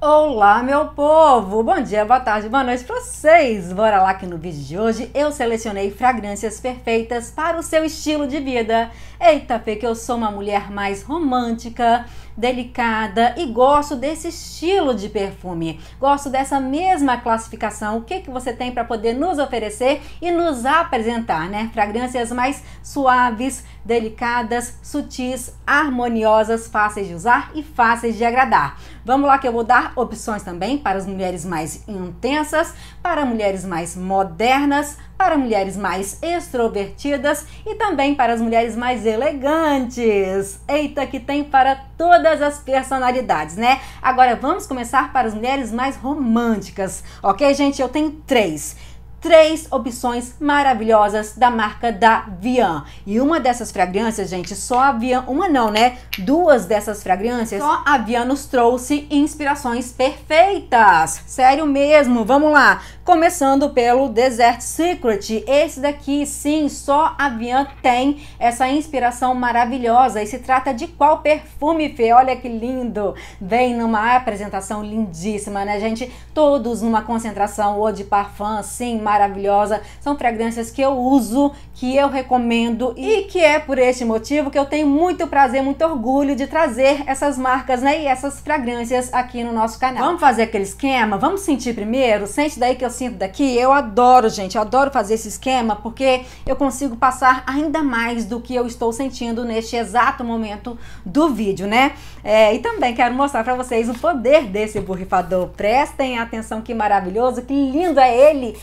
Olá, meu povo! Bom dia, boa tarde, boa noite para vocês! Bora lá que no vídeo de hoje eu selecionei fragrâncias perfeitas para o seu estilo de vida. Eita, Fê, que eu sou uma mulher mais romântica, delicada e gosto desse estilo de perfume. Gosto dessa mesma classificação. O que, que você tem para poder nos oferecer e nos apresentar, né? Fragrâncias mais suaves, delicadas, sutis, harmoniosas, fáceis de usar e fáceis de agradar. Vamos lá que eu vou dar opções também para as mulheres mais intensas, para mulheres mais modernas, para mulheres mais extrovertidas e também para as mulheres mais elegantes. Eita, que tem para todas as personalidades, né? Agora vamos começar para as mulheres mais românticas, ok, gente? Eu tenho três três opções maravilhosas da marca da Vian. E uma dessas fragrâncias, gente, só a Vian, uma não, né? Duas dessas fragrâncias, só a Vian nos trouxe inspirações perfeitas. Sério mesmo, vamos lá. Começando pelo Desert Secret. Esse daqui, sim, só a Vian tem essa inspiração maravilhosa. E se trata de qual perfume, Fê? Olha que lindo. Vem numa apresentação lindíssima, né, gente? Todos numa concentração ou de parfum, sim, maravilhosa. São fragrâncias que eu uso, que eu recomendo e que é por este motivo que eu tenho muito prazer, muito orgulho de trazer essas marcas né, e essas fragrâncias aqui no nosso canal. Vamos fazer aquele esquema? Vamos sentir primeiro? Sente daí que eu sinto daqui. Eu adoro, gente, eu adoro fazer esse esquema porque eu consigo passar ainda mais do que eu estou sentindo neste exato momento do vídeo, né? É, e também quero mostrar para vocês o poder desse borrifador. Prestem atenção que maravilhoso, que lindo é ele!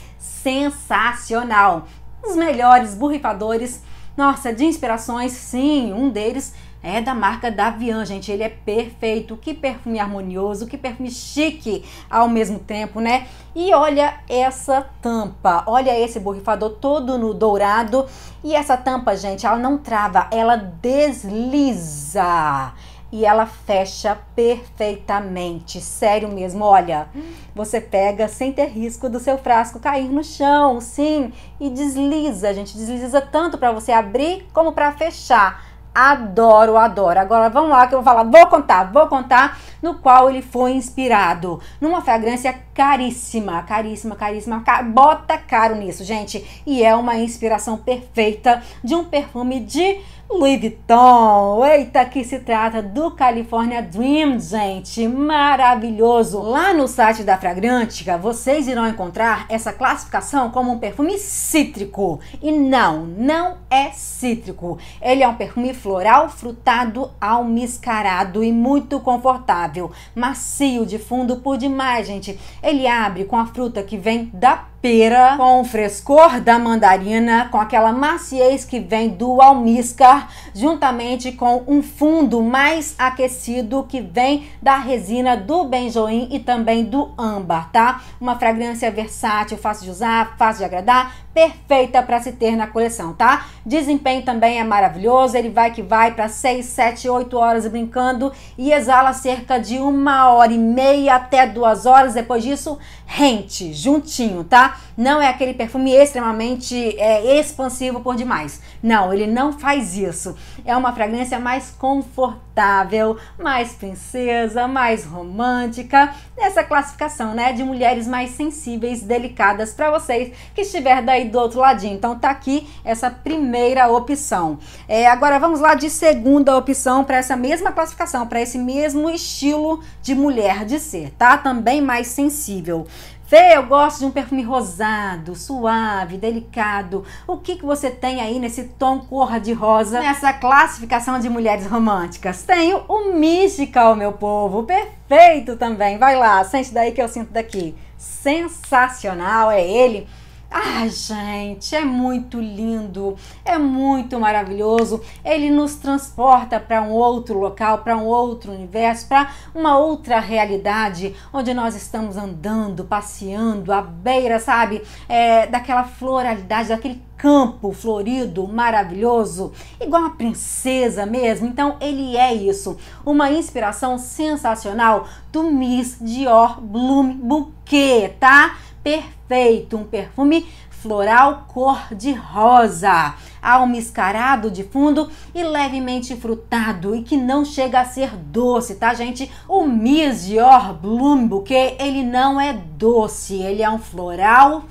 sensacional. Os melhores borrifadores, nossa, de inspirações, sim, um deles é da marca Davian, gente. Ele é perfeito. Que perfume harmonioso, que perfume chique ao mesmo tempo, né? E olha essa tampa. Olha esse borrifador todo no dourado. E essa tampa, gente, ela não trava, ela desliza e ela fecha perfeitamente. Sério mesmo, olha, você pega sem ter risco do seu frasco cair no chão, sim, e desliza, gente, desliza tanto para você abrir como para fechar adoro, adoro. Agora vamos lá que eu vou falar, vou contar, vou contar no qual ele foi inspirado. Numa fragrância caríssima, caríssima, caríssima. Car bota caro nisso, gente. E é uma inspiração perfeita de um perfume de Louis Vuitton. Eita, que se trata do California Dream, gente. Maravilhoso. Lá no site da Fragrântica, vocês irão encontrar essa classificação como um perfume cítrico. E não, não é cítrico. Ele é um perfume floral, frutado, almiscarado e muito confortável. Macio de fundo por demais, gente. Ele abre com a fruta que vem da pera, com o frescor da mandarina, com aquela maciez que vem do almíscar, juntamente com um fundo mais aquecido que vem da resina do benjoim e também do âmbar, tá? Uma fragrância versátil, fácil de usar, fácil de agradar, perfeita para se ter na coleção, tá? Desempenho também é maravilhoso, ele vai que vai para 6, 7, 8 horas brincando e exala cerca de uma hora e meia até duas horas. Depois disso, rente, juntinho, tá? Não é aquele perfume extremamente é, expansivo por demais. Não, ele não faz isso. É uma fragrância mais confortável, mais princesa, mais romântica, nessa classificação, né, de mulheres mais sensíveis, delicadas para vocês que estiver daí do outro ladinho. Então tá aqui essa primeira opção. É, agora vamos lá de segunda opção para essa mesma classificação, para esse mesmo estilo de mulher de ser, tá? Também mais sensível você, eu gosto de um perfume rosado, suave, delicado. O que, que você tem aí nesse tom cor de rosa, nessa classificação de mulheres românticas? Tenho o Mystical, meu povo, perfeito também. Vai lá, sente daí que eu sinto daqui. Sensacional, é ele. Ah, gente, é muito lindo, é muito maravilhoso. Ele nos transporta para um outro local, para um outro universo, para uma outra realidade, onde nós estamos andando, passeando à beira, sabe, é, daquela floralidade, daquele campo florido, maravilhoso, igual uma princesa mesmo. Então ele é isso, uma inspiração sensacional do Miss Dior Bloom Bouquet, tá? Perfeito perfeito, um perfume floral cor-de-rosa, almiscarado de fundo e levemente frutado e que não chega a ser doce, tá gente? O Miss Dior Bloom Bouquet, ele não é doce, ele é um floral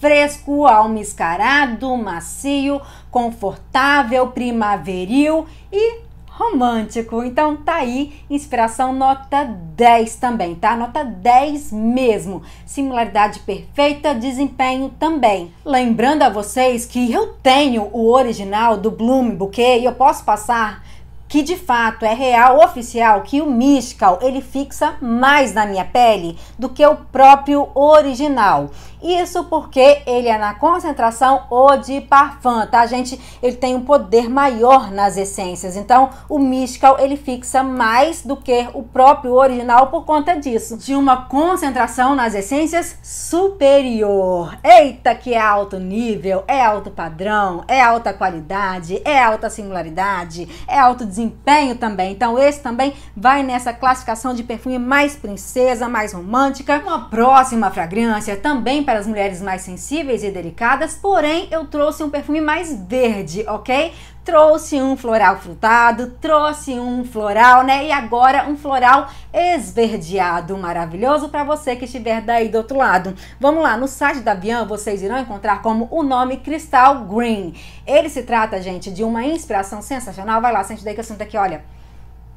fresco, almiscarado, macio, confortável, primaveril e romântico. Então tá aí, inspiração nota 10 também, tá? Nota 10 mesmo. Similaridade perfeita, desempenho também. Lembrando a vocês que eu tenho o original do Bloom Bouquet e eu posso passar que de fato é real, oficial, que o Mystical ele fixa mais na minha pele do que o próprio original. Isso porque ele é na concentração ou de parfum, tá gente? Ele tem um poder maior nas essências, então o Mystical ele fixa mais do que o próprio original por conta disso. De uma concentração nas essências superior. Eita que é alto nível, é alto padrão, é alta qualidade, é alta singularidade, é alto desenvolvimento desempenho também. Então esse também vai nessa classificação de perfume mais princesa, mais romântica. Uma próxima fragrância também para as mulheres mais sensíveis e delicadas, porém eu trouxe um perfume mais verde, ok? trouxe um floral frutado, trouxe um floral, né? E agora um floral esverdeado maravilhoso para você que estiver daí do outro lado. Vamos lá, no site da Bian vocês irão encontrar como o nome Cristal Green. Ele se trata, gente, de uma inspiração sensacional. Vai lá, sente daí que eu sinto aqui, olha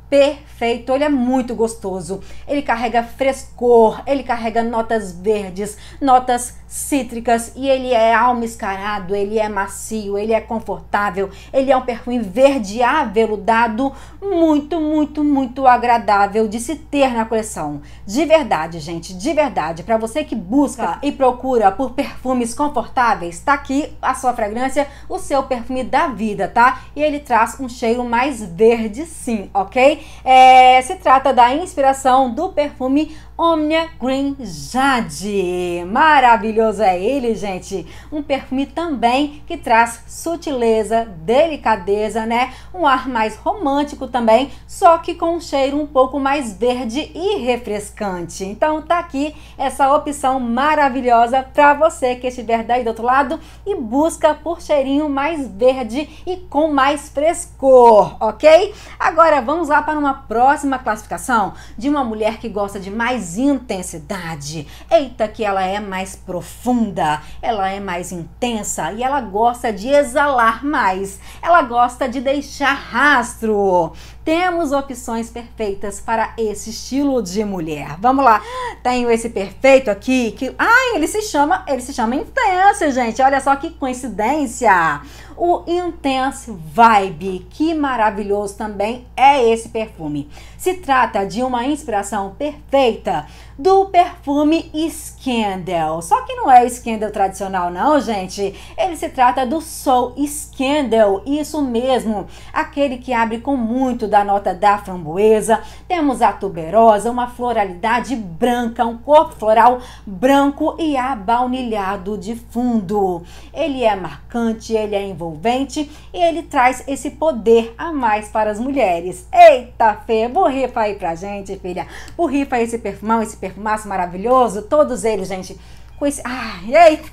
perfeito, ele é muito gostoso. Ele carrega frescor, ele carrega notas verdes, notas cítricas e ele é almiscarado, ele é macio, ele é confortável, ele é um perfume verde aveludado, muito, muito, muito agradável de se ter na coleção. De verdade, gente, de verdade, para você que busca tá. e procura por perfumes confortáveis, tá aqui a sua fragrância, o seu perfume da vida, tá? E ele traz um cheiro mais verde sim, OK? é, se trata da inspiração do perfume Omnia Green Jade. Maravilhoso é ele, gente. Um perfume também que traz sutileza, delicadeza, né? Um ar mais romântico também, só que com um cheiro um pouco mais verde e refrescante. Então tá aqui essa opção maravilhosa para você que estiver daí do outro lado e busca por cheirinho mais verde e com mais frescor, ok? Agora vamos lá para uma próxima classificação de uma mulher que gosta de mais mais intensidade. Eita, que ela é mais profunda, ela é mais intensa e ela gosta de exalar mais, ela gosta de deixar rastro. Temos opções perfeitas para esse estilo de mulher. Vamos lá. Tenho esse perfeito aqui que, ai, ele se chama, ele se chama intenso, gente. Olha só que coincidência o Intense Vibe. Que maravilhoso também é esse perfume. Se trata de uma inspiração perfeita do perfume Scandal. Só que não é Scandal tradicional não, gente. Ele se trata do Soul Scandal, isso mesmo. Aquele que abre com muito da nota da framboesa. Temos a tuberosa, uma floralidade branca, um corpo floral branco e abaunilhado de fundo. Ele é marcante, ele é envolvente e ele traz esse poder a mais para as mulheres. Eita, Fê, borrifa aí pra gente, filha. Borrifa esse perfumão, esse perfume perfumaço maravilhoso, todos eles, gente, com esse. Ai, ah, eita!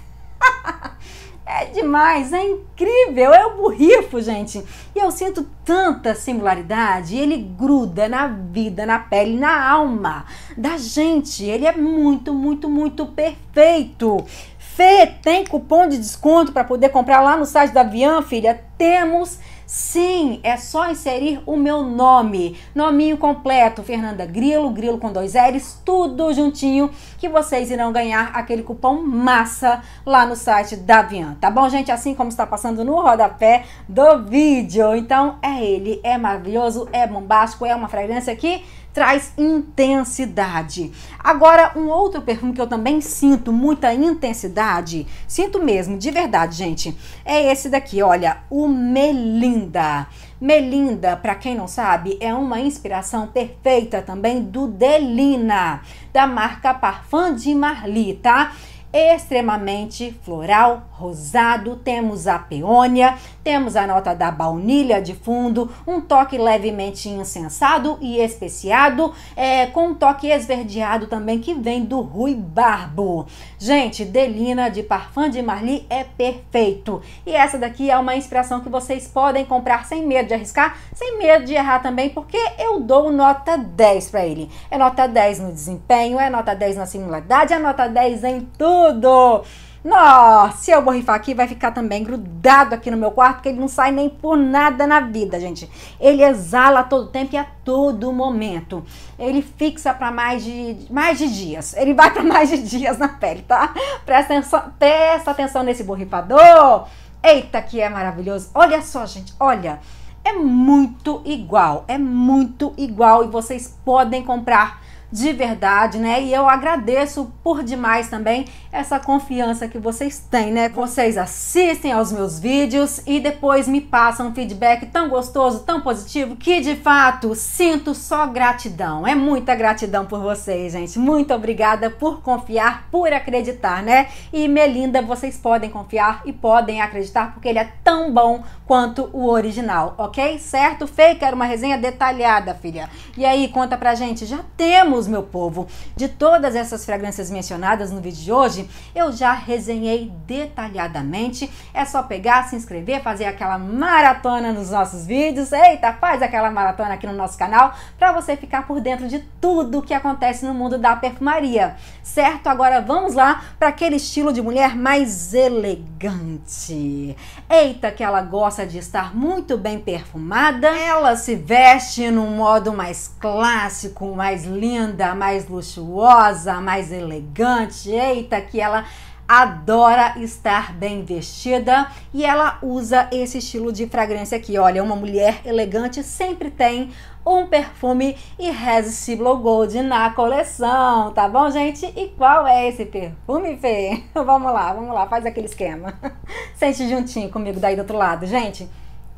É demais, é incrível, é o burrifo, gente. E eu sinto tanta singularidade, ele gruda na vida, na pele, na alma da gente. Ele é muito, muito, muito perfeito. Fê, tem cupom de desconto para poder comprar lá no site da Avian, filha? Temos Sim, é só inserir o meu nome, nominho completo, Fernanda Grilo, Grilo com dois L's, tudo juntinho que vocês irão ganhar aquele cupom massa lá no site da Vian, tá bom, gente? Assim como está passando no rodapé do vídeo. Então, é ele, é maravilhoso, é bombástico, é uma fragrância que traz intensidade. Agora, um outro perfume que eu também sinto muita intensidade, sinto mesmo, de verdade, gente, é esse daqui, olha, o Melinda. Melinda, para quem não sabe, é uma inspiração perfeita também do Delina, da marca Parfum de Marly, tá? Extremamente floral, rosado, temos a peônia, temos a nota da baunilha de fundo, um toque levemente incensado e especiado, é, com um toque esverdeado também que vem do Rui Barbo. Gente, Delina de Parfum de Marly é perfeito. E essa daqui é uma inspiração que vocês podem comprar sem medo de arriscar, sem medo de errar também, porque eu dou nota 10 para ele. É nota 10 no desempenho, é nota 10 na similaridade, é nota 10 em tudo. Nossa, se eu borrifar aqui, vai ficar também grudado aqui no meu quarto, que ele não sai nem por nada na vida, gente. Ele exala todo tempo e a todo momento. Ele fixa para mais de, mais de dias. Ele vai para mais de dias na pele, tá? Presta atenção, presta atenção nesse borrifador. Eita, que é maravilhoso. Olha só, gente, olha. É muito igual, é muito igual e vocês podem comprar de verdade, né? E eu agradeço por demais também essa confiança que vocês têm, né? Vocês assistem aos meus vídeos e depois me passam um feedback tão gostoso, tão positivo, que de fato sinto só gratidão. É muita gratidão por vocês, gente. Muito obrigada por confiar, por acreditar, né? E Melinda, vocês podem confiar e podem acreditar porque ele é tão bom quanto o original, ok? Certo? Fê, quero uma resenha detalhada, filha. E aí, conta pra gente, já temos, meu povo, de todas essas fragrâncias mencionadas no vídeo de hoje, eu já resenhei detalhadamente. É só pegar, se inscrever, fazer aquela maratona nos nossos vídeos. Eita, faz aquela maratona aqui no nosso canal para você ficar por dentro de tudo que acontece no mundo da perfumaria. Certo? Agora vamos lá para aquele estilo de mulher mais elegante. Eita, que ela gosta de estar muito bem perfumada. Ela se veste num modo mais clássico, mais linda, mais luxuosa, mais elegante. Eita, que que ela adora estar bem vestida e ela usa esse estilo de fragrância aqui. Olha, uma mulher elegante sempre tem um perfume irresistível gold na coleção, tá bom, gente? E qual é esse perfume, Fê? vamos lá, vamos lá, faz aquele esquema. Sente juntinho comigo daí do outro lado, gente.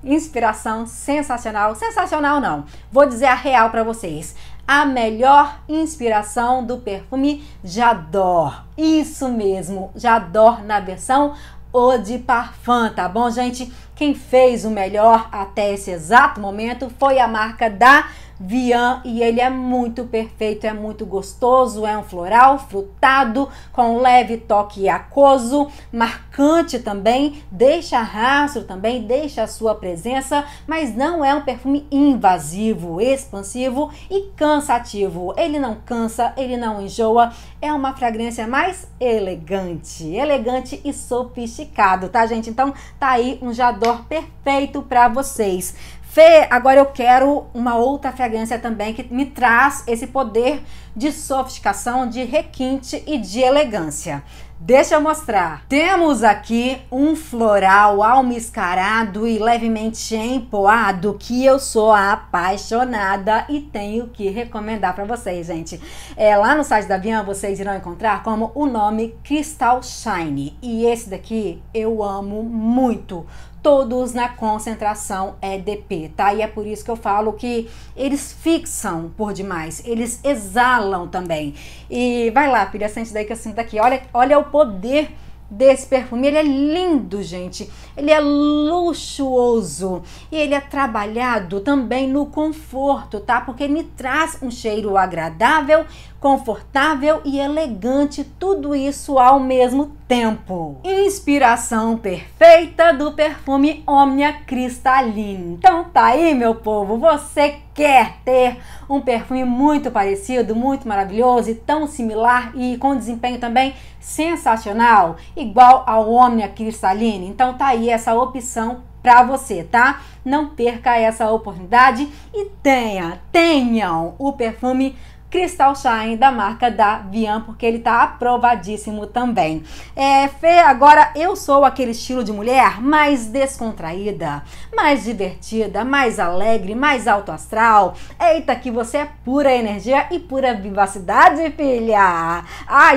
Inspiração sensacional, sensacional não. Vou dizer a real para vocês a melhor inspiração do perfume Jador. Isso mesmo, Jador na versão Eau de Parfum, tá bom, gente? Quem fez o melhor até esse exato momento foi a marca da Vian e ele é muito perfeito, é muito gostoso, é um floral frutado com um leve toque aquoso, marcante também, deixa rastro também, deixa a sua presença, mas não é um perfume invasivo, expansivo e cansativo. Ele não cansa, ele não enjoa, é uma fragrância mais elegante, elegante e sofisticado, tá gente? Então tá aí um Jador perfeito para vocês. Fê, agora eu quero uma outra fragrância também que me traz esse poder de sofisticação, de requinte e de elegância. Deixa eu mostrar. Temos aqui um floral almiscarado e levemente empoado que eu sou apaixonada e tenho que recomendar para vocês, gente. É, lá no site da Vian vocês irão encontrar como o nome Crystal Shine. E esse daqui eu amo muito todos na concentração EDP, tá? E é por isso que eu falo que eles fixam por demais, eles exalam também. E vai lá, filha, sente daí que eu sinto aqui. Olha, olha o poder desse perfume. Ele é lindo, gente. Ele é luxuoso e ele é trabalhado também no conforto, tá? Porque me traz um cheiro agradável confortável e elegante, tudo isso ao mesmo tempo. Inspiração perfeita do perfume Omnia Cristalline. Então tá aí, meu povo, você quer ter um perfume muito parecido, muito maravilhoso e tão similar e com desempenho também sensacional, igual ao Omnia Cristalline? Então tá aí essa opção para você, tá? Não perca essa oportunidade e tenha, tenham o perfume Cristal Shine da marca da Vian, porque ele tá aprovadíssimo também. É, Fê, agora eu sou aquele estilo de mulher mais descontraída, mais divertida, mais alegre, mais alto astral. Eita, que você é pura energia e pura vivacidade, filha! Ai,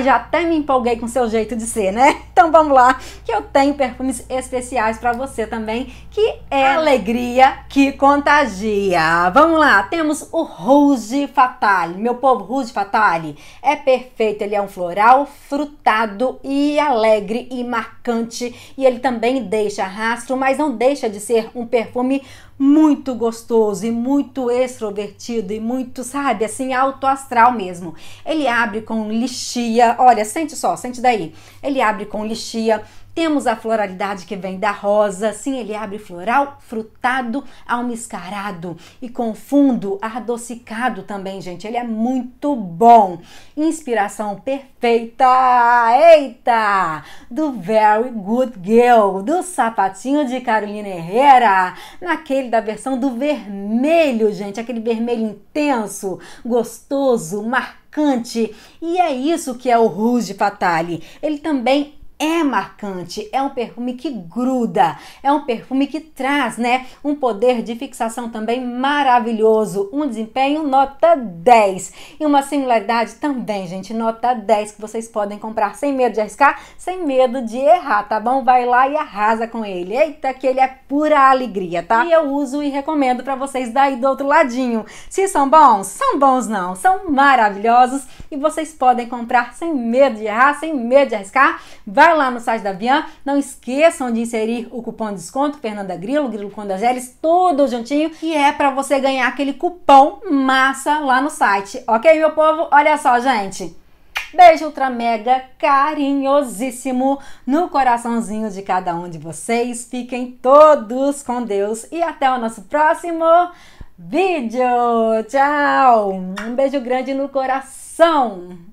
ah, já até me empolguei com seu jeito de ser, né? Então vamos lá, que eu tenho perfumes especiais para você também, que é ah. alegria que contagia. Vamos lá, temos o Rouge Fatale, meu povo, Rudy Fatale é perfeito, ele é um floral frutado e alegre e marcante e ele também deixa rastro, mas não deixa de ser um perfume muito gostoso e muito extrovertido e muito, sabe, assim, alto astral mesmo. Ele abre com lixia, olha, sente só, sente daí. Ele abre com lixia, temos a floralidade que vem da rosa, sim, ele abre floral, frutado, almiscarado e com fundo adocicado também, gente. Ele é muito bom. Inspiração perfeita, eita, do Very Good Girl, do sapatinho de Carolina Herrera, naquele da versão do vermelho, gente, aquele vermelho intenso, gostoso, marcante. E é isso que é o Rouge Fatale. Ele também é marcante, é um perfume que gruda, é um perfume que traz, né, um poder de fixação também maravilhoso, um desempenho nota 10 e uma singularidade também, gente, nota 10 que vocês podem comprar sem medo de arriscar, sem medo de errar, tá bom? Vai lá e arrasa com ele. Eita, que ele é pura alegria, tá? E eu uso e recomendo para vocês daí do outro ladinho. Se são bons, são bons não, são maravilhosos e vocês podem comprar sem medo de errar, sem medo de arriscar. Vai lá no site da Bian, não esqueçam de inserir o cupom de desconto Fernanda Grilo, Grilo com Condageles, tudo juntinho, que é para você ganhar aquele cupom massa lá no site, ok, meu povo? Olha só, gente. Beijo ultra mega carinhosíssimo no coraçãozinho de cada um de vocês. Fiquem todos com Deus e até o nosso próximo vídeo. Tchau! Um beijo grande no coração.